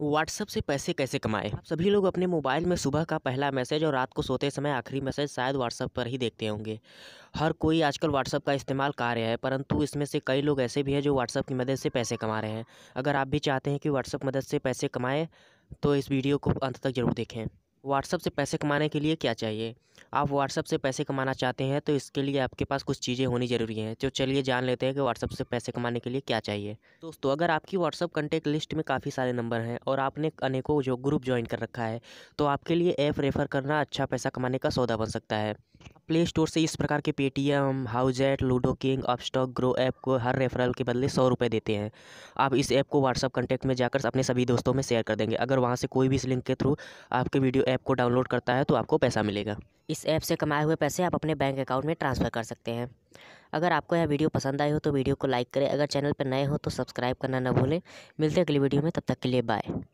WhatsApp से पैसे कैसे कमाएं आप सभी लोग अपने मोबाइल में सुबह का पहला मैसेज और रात को सोते समय आखिरी मैसेज शायद व्हाट्सअप पर ही देखते होंगे हर कोई आजकल व्हाट्सअप का इस्तेमाल कर रहा है परंतु इसमें से कई लोग ऐसे भी हैं जो व्हाट्सअप की मदद से पैसे कमा रहे हैं अगर आप भी चाहते हैं कि व्हाट्सअप मदद से पैसे कमाएँ तो इस वीडियो को अंत तक ज़रूर देखें व्हाट्सअप से पैसे कमाने के लिए क्या चाहिए आप व्हाट्सअप से पैसे कमाना चाहते हैं तो इसके लिए आपके पास कुछ चीज़ें होनी ज़रूरी हैं तो चलिए जान लेते हैं कि व्हाट्सअप से पैसे कमाने के लिए क्या चाहिए दोस्तों अगर आपकी व्हाट्सअप कंटेक्ट लिस्ट में काफ़ी सारे नंबर हैं और आपने अनेकों जो ग्रुप ज्वाइन कर रखा है तो आपके लिए ऐप रेफ़र करना अच्छा पैसा कमाने का सौदा बन सकता है प्ले स्टोर से इस प्रकार के पेटीएम हाउजेट Ludo King Upstox Groww app को हर रेफरल के बदले सौ रुपये देते हैं आप इस ऐप को व्हाट्सअप कॉन्टैक्ट में जाकर अपने सभी दोस्तों में शेयर कर देंगे अगर वहाँ से कोई भी इस लिंक के थ्रू आपके वीडियो ऐप को डाउनलोड करता है तो आपको पैसा मिलेगा इस ऐप से कमाए हुए पैसे आप अपने बैंक अकाउंट में ट्रांसफ़र कर सकते हैं अगर आपको यह वीडियो पसंद आई हो तो वीडियो को लाइक करें अगर चैनल पर नए हो तो सब्सक्राइब करना ना भूलें मिलते हैं अगली वीडियो में तब तक के लिए बाय